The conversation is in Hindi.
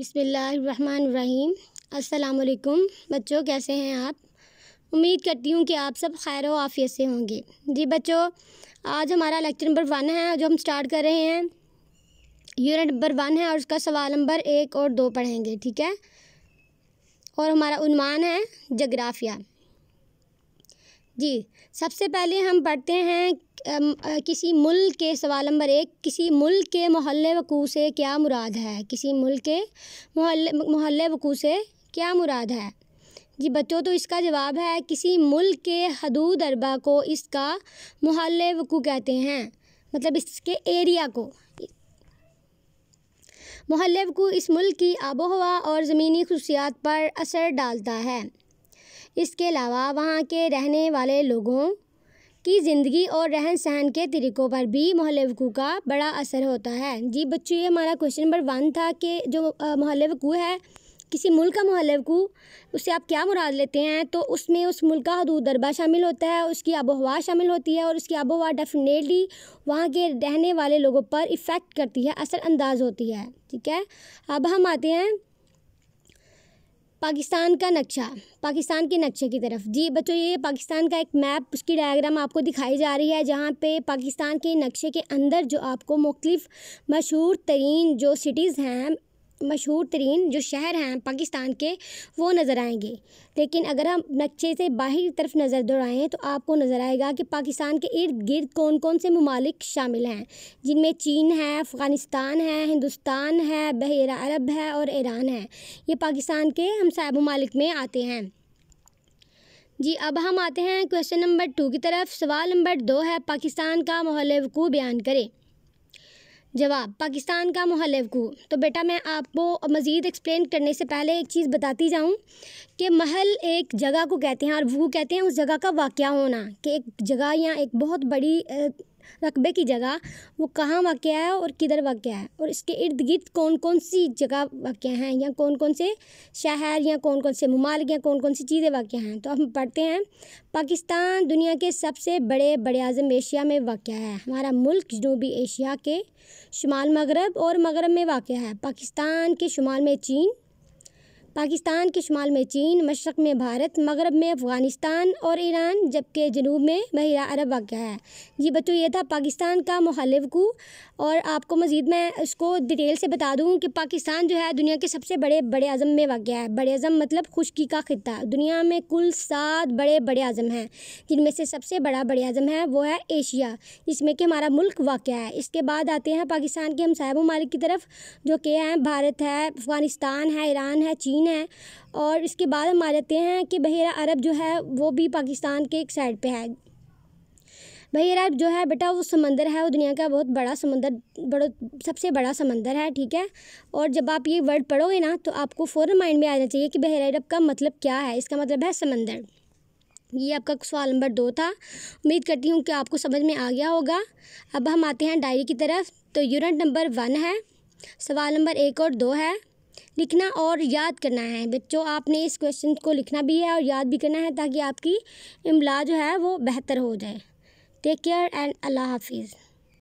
बिसमीम अस्सलाम बच्चों कैसे हैं आप उम्मीद करती हूँ कि आप सब खैर आफियत से होंगे जी बच्चों आज हमारा लेक्चर नंबर वन है जो हम स्टार्ट कर रहे हैं यूनिट नंबर वन है और उसका सवाल नंबर एक और दो पढ़ेंगे ठीक है और हमारा उन्वान है जग्राफ़िया जी सबसे पहले हम पढ़ते हैं किसी मुल्क के सवाल नंबर एक किसी मुल्क के महल वकू से क्या मुराद है किसी मुल्क के महल महल वकू से क्या मुराद है जी बच्चों तो इसका जवाब है किसी मुल्क के हदूद अरबा को इसका महल वकू कहते हैं मतलब इसके एरिया को महल वकू इस मुल्क की आबो हवा और ज़मीनी खसूसियात पर असर डालता है इसके अलावा वहाँ के रहने वाले लोगों की ज़िंदगी और रहन सहन के तरीक़ों पर भी मोहल्ले वकू का बड़ा असर होता है जी बच्चों ये हमारा क्वेश्चन नंबर वन था कि जो मोहल्ले वकू है किसी मुल्क का मोहल्ले वकू उससे आप क्या मुराद लेते हैं तो उसमें उस मुल्क का हदूद दरबा शामिल होता है उसकी आबो हवा शामिल होती है और उसकी आबो हवा डेफिनेटली वहाँ के रहने वाले लोगों पर इफ़ेक्ट करती है असरअंदाज होती है ठीक है अब हम आते हैं पाकिस्तान का नक्शा पाकिस्तान के नक्शे की तरफ जी बच्चों ये पाकिस्तान का एक मैप उसकी डायग्राम आपको दिखाई जा रही है जहाँ पे पाकिस्तान के नक्शे के अंदर जो आपको मुख्तलिफ मशहूर तरीन जो सिटीज़ हैं मशहूर तरीन जो शहर हैं पाकिस्तान के वो नज़र आएंगे लेकिन अगर हम नक्शे से बाहर की तरफ नज़र दौड़ाएँ तो आपको नज़र आएगा कि पाकिस्तान के इर्द गिर्द कौन कौन से ममालिक शामिल हैं जिनमें चीन है अफ़गानिस्तान है हिंदुस्तान है बहर अरब है और ईरान है ये पाकिस्तान के हमसाय ममालिक में आते हैं जी अब हम आते हैं क्वेश्चन नंबर टू की तरफ सवाल नंबर दो है पाकिस्तान का माहौल वकू बयान करें जवाब पाकिस्तान का महलवकू तो बेटा मैं आपको मज़ीद एक्सप्लेन करने से पहले एक चीज़ बताती जाऊँ कि महल एक जगह को कहते हैं और वो कहते हैं उस जगह का वाक़ होना कि एक जगह या एक बहुत बड़ी रकबे की जगह वो कहाँ वाक़ है और किधर वाक़ है और इसके इर्द गिर्द कौन कौन सी जगह वाक़ हैं या कौन कौन से शहर या कौन कौन से ममालिक या कौन कौन सी चीज़ें वाक़ हैं तो हम पढ़ते हैं पाकिस्तान दुनिया के सबसे बड़े बड़े अज़म एशिया में वाक़ है हमारा मुल्क जनूबी एशिया के शुमाल मगरब और मगरब में वाक़ है पाकिस्तान के शुमाल में चीन पाकिस्तान के शुमाल में चीन मशरक़ में भारत मगरब में अफ़गानिस्तान और ईरान जबकि जनूब में बहरा अरब वाक़ है जी बच्चों ये था पाकिस्तान का महालवकू और आपको मज़ीद मैं इसको डिटेल से बता दूँ कि पाकिस्तान जो है दुनिया के सबसे बड़े बड़े अज़म में वाक़ है बड़े अज़म मतलब खुशकी का खत्ता दुनिया में कुल सात बड़े बड़े अज़म हैं जिनमें से सबसे बड़ा बड़े अज़म है वो है एशिया जिसमें कि हमारा मुल्क वाक़ है इसके बाद आते हैं पाकिस्तान के साहब ममालिक की तरफ जो के हैं भारत है अफ़गानिस्तान है ईरान है चीन है और इसके बाद हम आ जाते हैं कि बहरा अरब जो है वो भी पाकिस्तान के एक साइड पे है बहरा अरब जो है बेटा वो समंदर है वो दुनिया का बहुत बड़ा समंदर बड़ा सबसे बड़ा समंदर है ठीक है और जब आप ये वर्ड पढ़ोगे ना तो आपको फ़ौर माइंड में आना चाहिए कि बहरा अरब का मतलब क्या है इसका मतलब है समंदर ये आपका सवाल नंबर दो था उम्मीद करती हूँ कि आपको समझ में आ गया होगा अब हम आते हैं डायरी की तरफ तो यूनिट नंबर वन है सवाल नंबर एक और दो है लिखना और याद करना है बच्चों आपने इस क्वेश्चन को लिखना भी है और याद भी करना है ताकि आपकी इमला जो है वो बेहतर हो जाए टेक केयर एंड अल्लाह हाफिज़